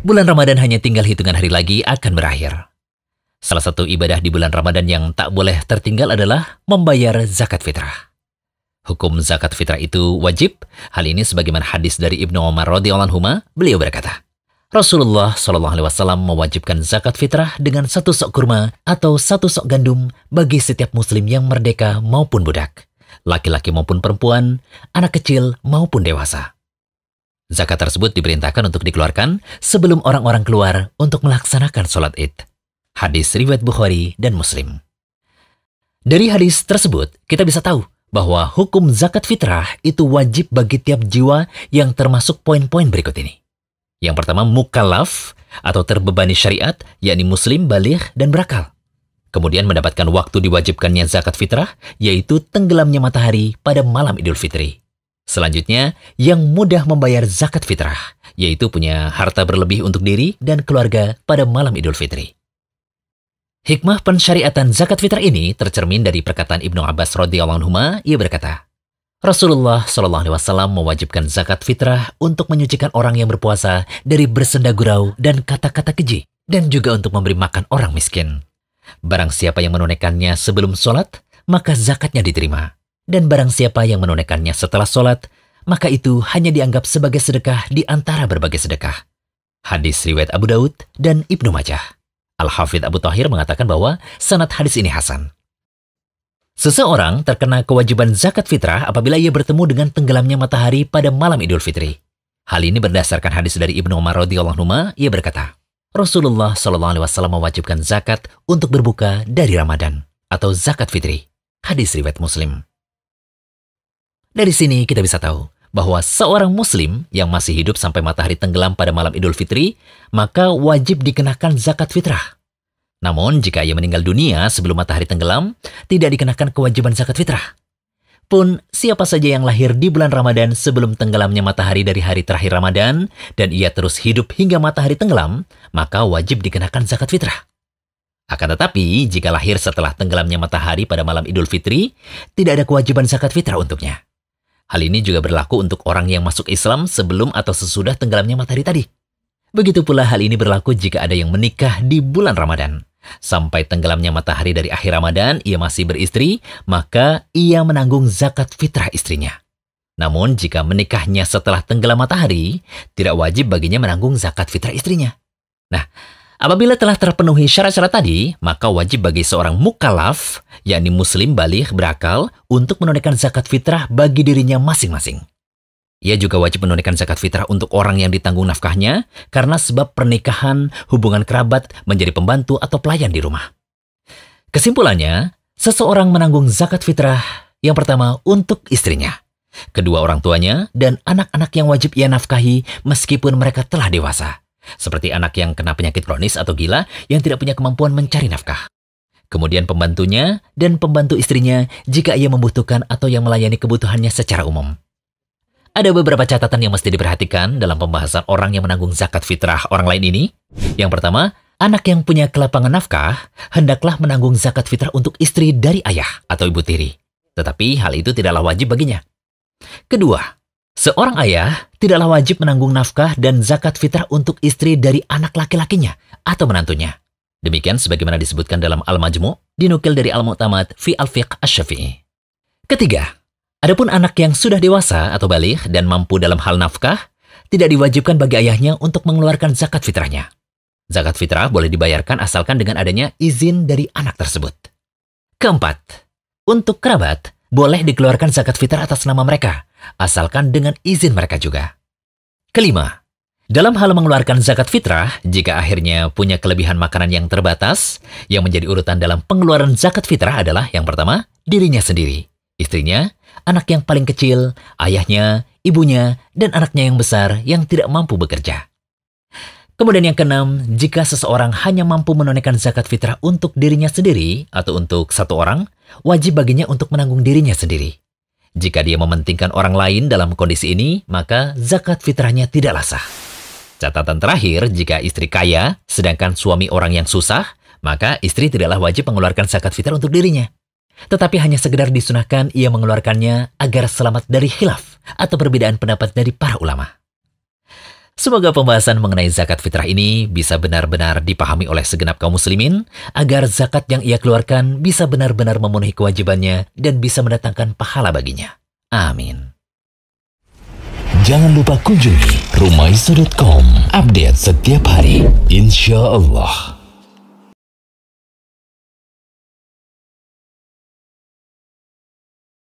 Bulan Ramadan hanya tinggal hitungan hari lagi akan berakhir. Salah satu ibadah di bulan Ramadan yang tak boleh tertinggal adalah membayar zakat fitrah. Hukum zakat fitrah itu wajib. Hal ini sebagaimana hadis dari Ibnu Umar radhiyallahu anhu, beliau berkata, Rasulullah Shallallahu alaihi wasallam mewajibkan zakat fitrah dengan satu sok kurma atau satu sok gandum bagi setiap muslim yang merdeka maupun budak, laki-laki maupun perempuan, anak kecil maupun dewasa. Zakat tersebut diperintahkan untuk dikeluarkan sebelum orang-orang keluar untuk melaksanakan sholat id. Hadis riwayat Bukhari dan Muslim. Dari hadis tersebut, kita bisa tahu bahwa hukum zakat fitrah itu wajib bagi tiap jiwa yang termasuk poin-poin berikut ini. Yang pertama, mukallaf atau terbebani syariat, yakni muslim, balik, dan berakal. Kemudian mendapatkan waktu diwajibkannya zakat fitrah, yaitu tenggelamnya matahari pada malam Idul Fitri. Selanjutnya, yang mudah membayar zakat fitrah, yaitu punya harta berlebih untuk diri dan keluarga pada malam Idul Fitri. Hikmah pensyariatan zakat fitrah ini tercermin dari perkataan Ibnu Abbas radhiyallahu anhu, ia berkata, Rasulullah Shallallahu alaihi wasallam mewajibkan zakat fitrah untuk menyucikan orang yang berpuasa dari bersenda gurau dan kata-kata keji dan juga untuk memberi makan orang miskin. Barang siapa yang menunaikannya sebelum sholat, maka zakatnya diterima dan barang siapa yang menunaikannya setelah sholat, maka itu hanya dianggap sebagai sedekah di antara berbagai sedekah. Hadis riwayat Abu Daud dan Ibnu Majah. Al-Hafidh Abu Tahir mengatakan bahwa sanad hadis ini hasan. Seseorang terkena kewajiban zakat fitrah apabila ia bertemu dengan tenggelamnya matahari pada malam Idul Fitri. Hal ini berdasarkan hadis dari Ibnu Umar radhiyallahu anhu, ia berkata, Rasulullah shallallahu alaihi wasallam mewajibkan zakat untuk berbuka dari Ramadan atau zakat fitri. Hadis riwayat Muslim. Dari sini kita bisa tahu bahwa seorang muslim yang masih hidup sampai matahari tenggelam pada malam Idul Fitri, maka wajib dikenakan zakat fitrah. Namun, jika ia meninggal dunia sebelum matahari tenggelam, tidak dikenakan kewajiban zakat fitrah. Pun, siapa saja yang lahir di bulan Ramadan sebelum tenggelamnya matahari dari hari terakhir Ramadan, dan ia terus hidup hingga matahari tenggelam, maka wajib dikenakan zakat fitrah. Akan tetapi, jika lahir setelah tenggelamnya matahari pada malam Idul Fitri, tidak ada kewajiban zakat fitrah untuknya. Hal ini juga berlaku untuk orang yang masuk Islam sebelum atau sesudah tenggelamnya matahari tadi. Begitu pula hal ini berlaku jika ada yang menikah di bulan Ramadan. Sampai tenggelamnya matahari dari akhir Ramadan, ia masih beristri, maka ia menanggung zakat fitrah istrinya. Namun, jika menikahnya setelah tenggelam matahari, tidak wajib baginya menanggung zakat fitrah istrinya. Nah, Apabila telah terpenuhi syarat-syarat tadi, maka wajib bagi seorang mukalaf, yakni muslim balik berakal, untuk menunaikan zakat fitrah bagi dirinya masing-masing. Ia juga wajib menunaikan zakat fitrah untuk orang yang ditanggung nafkahnya karena sebab pernikahan, hubungan kerabat, menjadi pembantu atau pelayan di rumah. Kesimpulannya, seseorang menanggung zakat fitrah yang pertama untuk istrinya, kedua orang tuanya, dan anak-anak yang wajib ia nafkahi meskipun mereka telah dewasa. Seperti anak yang kena penyakit kronis atau gila yang tidak punya kemampuan mencari nafkah. Kemudian pembantunya dan pembantu istrinya jika ia membutuhkan atau yang melayani kebutuhannya secara umum. Ada beberapa catatan yang mesti diperhatikan dalam pembahasan orang yang menanggung zakat fitrah orang lain ini. Yang pertama, anak yang punya kelapangan nafkah hendaklah menanggung zakat fitrah untuk istri dari ayah atau ibu tiri. Tetapi hal itu tidaklah wajib baginya. Kedua, seorang ayah tidaklah wajib menanggung nafkah dan zakat fitrah untuk istri dari anak laki-lakinya atau menantunya. Demikian sebagaimana disebutkan dalam Al-Majmu' dinukil dari Al-Mu'tamad fi Al-Fiqh Asy-Syafi'i. Ketiga, adapun anak yang sudah dewasa atau balik dan mampu dalam hal nafkah, tidak diwajibkan bagi ayahnya untuk mengeluarkan zakat fitrahnya. Zakat fitrah boleh dibayarkan asalkan dengan adanya izin dari anak tersebut. Keempat, untuk kerabat, boleh dikeluarkan zakat fitrah atas nama mereka, asalkan dengan izin mereka juga. Kelima, dalam hal mengeluarkan zakat fitrah, jika akhirnya punya kelebihan makanan yang terbatas, yang menjadi urutan dalam pengeluaran zakat fitrah adalah yang pertama, dirinya sendiri, istrinya, anak yang paling kecil, ayahnya, ibunya, dan anaknya yang besar yang tidak mampu bekerja. Kemudian yang keenam, jika seseorang hanya mampu menunaikan zakat fitrah untuk dirinya sendiri atau untuk satu orang, wajib baginya untuk menanggung dirinya sendiri. Jika dia mementingkan orang lain dalam kondisi ini, maka zakat fitrahnya tidaklah sah. Catatan terakhir, jika istri kaya, sedangkan suami orang yang susah, maka istri tidaklah wajib mengeluarkan zakat fitrah untuk dirinya. Tetapi hanya sekedar disunahkan ia mengeluarkannya agar selamat dari khilaf atau perbedaan pendapat dari para ulama. Semoga pembahasan mengenai zakat fitrah ini bisa benar-benar dipahami oleh segenap kaum muslimin, agar zakat yang ia keluarkan bisa benar-benar memenuhi kewajibannya dan bisa mendatangkan pahala baginya. Amin. Jangan lupa kunjungi rumaiso.com. Update setiap hari. Insya Allah.